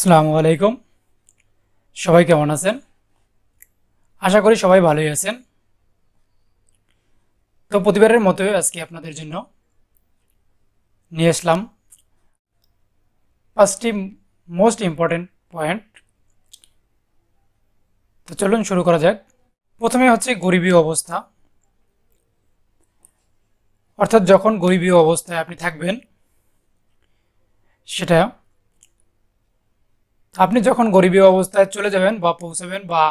আসসালামু আলাইকুম সবাই কেমন আছেন আশা করি সবাই ভালোই আছেন তো প্রতিবারের মতোই আজকে আপনাদের জন্য নিয়ে আসলাম পাঁচটি মোস্ট ইম্পর্টেন্ট পয়েন্ট তো চলুন শুরু করা যাক প্রথমে হচ্ছে গরিবী অবস্থা অর্থাৎ যখন গরিবী অবস্থায় আপনি থাকবেন সেটা আপনি যখন গরিবী অবস্থায় চলে যাবেন বা পৌঁছাবেন বা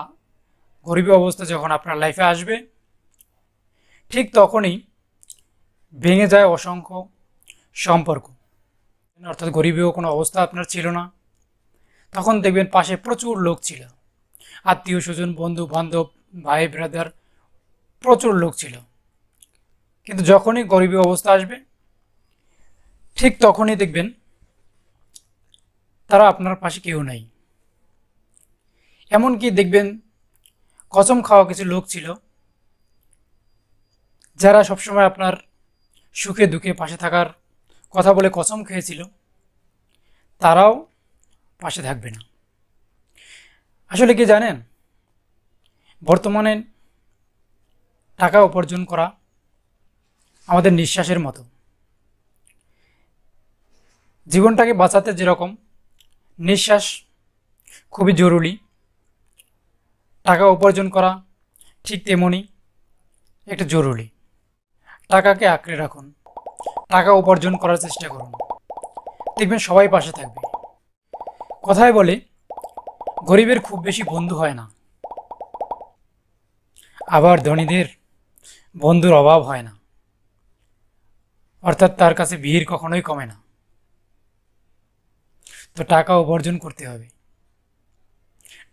গরিবী অবস্থা যখন আপনার লাইফে আসবে ঠিক তখনই ভেঙে যায় অসংখ্য সম্পর্ক অর্থাৎ গরিবেও কোনো অবস্থা আপনার ছিল না তখন দেখবেন পাশে প্রচুর লোক ছিল আত্মীয় স্বজন বন্ধু বান্ধব ভাই ব্রাদার প্রচুর লোক ছিল কিন্তু যখনই গরিবী অবস্থা আসবে ঠিক তখনই দেখবেন তারা আপনার পাশে কেউ নাই এমনকি দেখবেন কসম খাওয়া কিছু লোক ছিল যারা সবসময় আপনার সুখে দুঃখে পাশে থাকার কথা বলে কসম খেয়েছিল তারাও পাশে থাকবে না আসলে কি জানেন বর্তমানে টাকা উপার্জন করা আমাদের নিঃশ্বাসের মতো জীবনটাকে বাঁচাতে যেরকম নিঃশ্বাস খুবই জরুরি টাকা উপার্জন করা ঠিক তেমনই একটা জরুরি টাকাকে আঁকড়ে রাখুন টাকা উপার্জন করার চেষ্টা করুন দেখবেন সবাই পাশে থাকবে কথায় বলে গরিবের খুব বেশি বন্ধু হয় না আবার ধনীদের বন্ধুর অভাব হয় না অর্থাৎ তার কাছে ভিড় কখনোই কমে না তো টাকা উপার্জন করতে হবে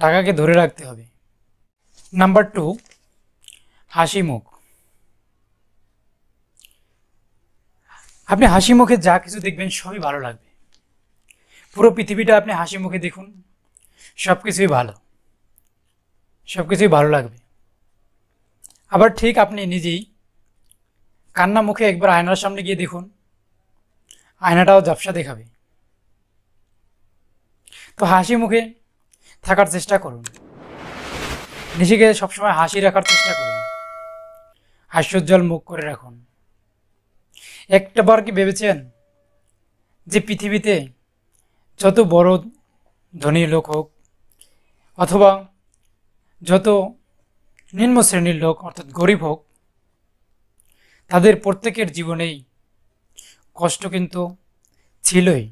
টাকাকে ধরে রাখতে হবে নাম্বার টু হাসি মুখ আপনি হাসি মুখে যা কিছু দেখবেন সবই ভালো লাগবে পুরো পৃথিবীটা আপনি হাসি মুখে দেখুন সব কিছুই ভালো সব কিছুই ভালো লাগবে আবার ঠিক আপনি নিজেই কান্না মুখে একবার আয়নার সামনে গিয়ে দেখুন আয়নাটাও ঝাপসা দেখাবে তো হাসি মুখে থাকার চেষ্টা করুন নিজেকে সবসময় হাসি রাখার চেষ্টা করুন হাস্যোজ্জ্বল মুখ করে রাখুন একটাবার কি ভেবেছেন যে পৃথিবীতে যত বড় ধনী লোক হোক অথবা যত নিম্ন শ্রেণীর লোক অর্থাৎ গরিব হোক তাদের প্রত্যেকের জীবনেই কষ্ট কিন্তু ছিলই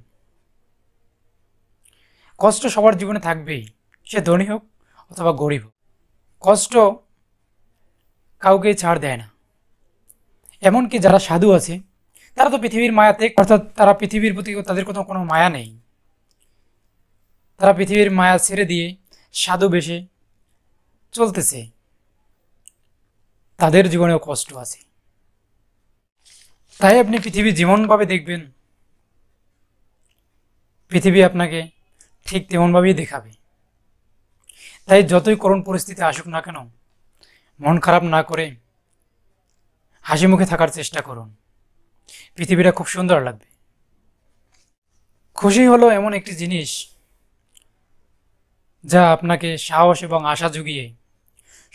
কষ্ট সবার জীবনে থাকবেই সে ধনী হোক অথবা গরিব হোক কষ্ট কাউকে ছাড় দেয় না এমনকি যারা সাধু আছে তারা তো পৃথিবীর মায়াতে অর্থাৎ তারা পৃথিবীর প্রতি তাদের কোনো কোনো মায়া নেই তারা পৃথিবীর মায়া ছেড়ে দিয়ে সাধু বেশে চলতেছে তাদের জীবনেও কষ্ট আছে তাই আপনি পৃথিবী জীবনভাবে দেখবেন পৃথিবী আপনাকে ঠিক তেমনভাবেই দেখাবে তাই যতই করুণ পরিস্থিতি আসুক না কেন মন খারাপ না করে হাসি মুখে থাকার চেষ্টা করুন পৃথিবীটা খুব সুন্দর লাগবে খুশি হলো এমন একটি জিনিস যা আপনাকে সাহস এবং আশা জুগিয়ে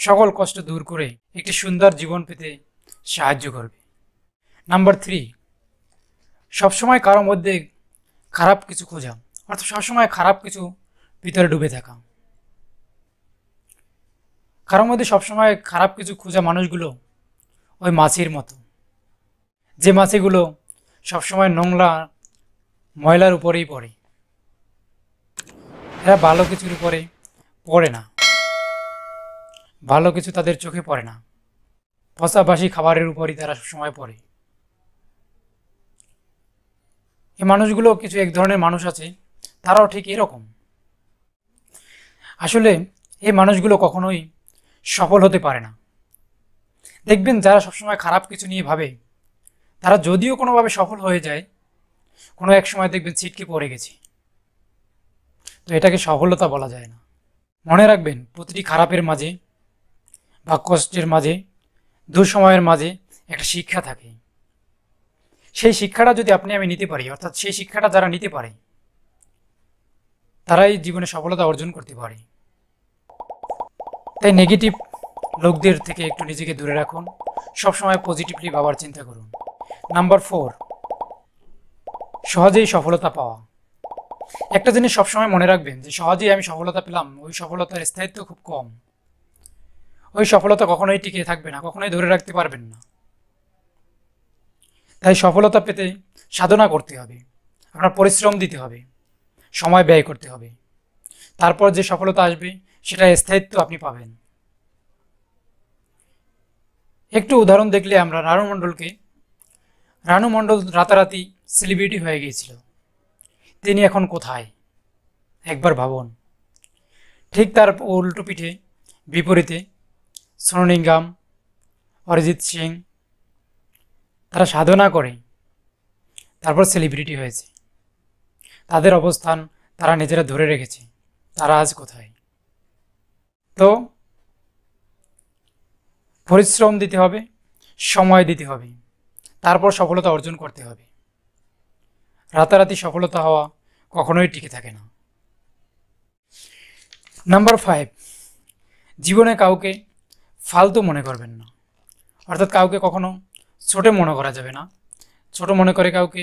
সকল কষ্ট দূর করে একটি সুন্দর জীবন পেতে সাহায্য করবে নাম্বার থ্রি সবসময় কারো মধ্যে খারাপ কিছু খোঁজা অর্থাৎ সবসময় খারাপ কিছু ভিতরে ডুবে থাকা কারোর মধ্যে সবসময় খারাপ কিছু খোঁজা মানুষগুলো ওই মাছির মতো যে মাছিগুলো সবসময় নোংরা ময়লার উপরেই পড়ে এরা ভালো কিছুর উপরে পড়ে না ভালো কিছু তাদের চোখে পড়ে না পচাবাসি খাবারের উপরই তারা সবসময় পড়ে এই মানুষগুলো কিছু এক ধরনের মানুষ আছে তারাও ঠিক এরকম আসলে এই মানুষগুলো কখনোই সফল হতে পারে না দেখবেন যারা সবসময় খারাপ কিছু নিয়ে ভাবে তারা যদিও কোনোভাবে সফল হয়ে যায় কোনো এক সময় দেখবেন ছিটকে পড়ে গেছে তো এটাকে সফলতা বলা যায় না মনে রাখবেন প্রতিটি খারাপের মাঝে বা কষ্টের মাঝে দুঃসময়ের মাঝে একটা শিক্ষা থাকে সেই শিক্ষাটা যদি আপনি আমি নিতে পারি অর্থাৎ সেই শিক্ষাটা যারা নিতে পারে তারাই জীবনে সফলতা অর্জন করতে পারে তাই নেগেটিভ লোকদের থেকে একটু নিজেকে দূরে রাখুন সবসময় পজিটিভলি ভাবার চিন্তা করুন নাম্বার ফোর সহজেই সফলতা পাওয়া একটা জিনিস সবসময় মনে রাখবেন যে সহজেই আমি সফলতা পেলাম ওই সফলতার স্থায়িত্ব খুব কম ওই সফলতা কখনোই টিকে থাকবে না কখনোই ধরে রাখতে পারবেন না তাই সফলতা পেতে সাধনা করতে হবে আপনার পরিশ্রম দিতে হবে সময় ব্যয় করতে হবে তারপর যে সফলতা আসবে সেটা স্থায়িত্ব আপনি পাবেন একটু উদাহরণ দেখলে আমরা রানু মণ্ডলকে রানু মণ্ডল রাতারাতি সেলিব্রিটি হয়ে গিয়েছিল তিনি এখন কোথায় একবার ভাবুন ঠিক তার উল্টো পিঠে বিপরীতে সোনু অরিজিৎ সিং তারা সাধনা করে তারপর সেলিব্রিটি হয়েছে তাদের অবস্থান তারা নিজেরা ধরে রেখেছে তারা আজ কোথায় তো পরিশ্রম দিতে হবে সময় দিতে হবে তারপর সফলতা অর্জন করতে হবে রাতারাতি সফলতা হওয়া কখনোই টিকে থাকে না নাম্বার ফাইভ জীবনে কাউকে ফালতু মনে করবেন না অর্থাৎ কাউকে কখনো ছোটো মনে করা যাবে না ছোট মনে করে কাউকে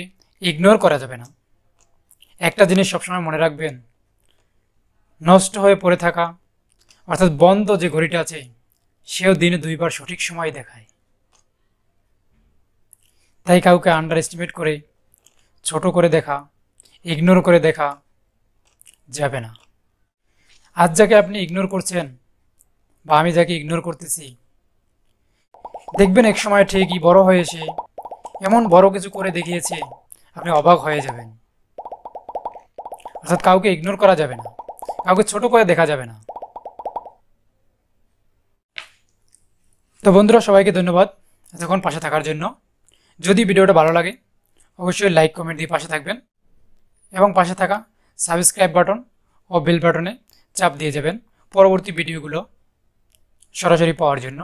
ইগনোর করা যাবে না একটা জিনিস সবসময় মনে রাখবেন নষ্ট হয়ে পড়ে থাকা অর্থাৎ বন্ধ যে ঘড়িটা আছে সেও দিনে দুইবার সঠিক সময় দেখায় তাই কাউকে আন্ডার এস্টিমেট করে ছোট করে দেখা ইগনোর করে দেখা যাবে না আজ যাকে আপনি ইগনোর করছেন বা আমি যাকে ইগনোর করতেছি দেখবেন এক সময় ঠিকই বড় হয়ে এমন বড় কিছু করে দেখিয়েছে আপনি অবাক হয়ে যাবেন অর্থাৎ কাউকে ইগনোর করা যাবে না কাউকে ছোট করে দেখা যাবে না তো বন্ধুরা সবাইকে ধন্যবাদ এতক্ষণ পাশে থাকার জন্য যদি ভিডিওটা ভালো লাগে অবশ্যই লাইক কমেন্ট দিয়ে পাশে থাকবেন এবং পাশে থাকা সাবস্ক্রাইব বাটন ও বেল বাটনে চাপ দিয়ে যাবেন পরবর্তী ভিডিওগুলো সরাসরি পাওয়ার জন্য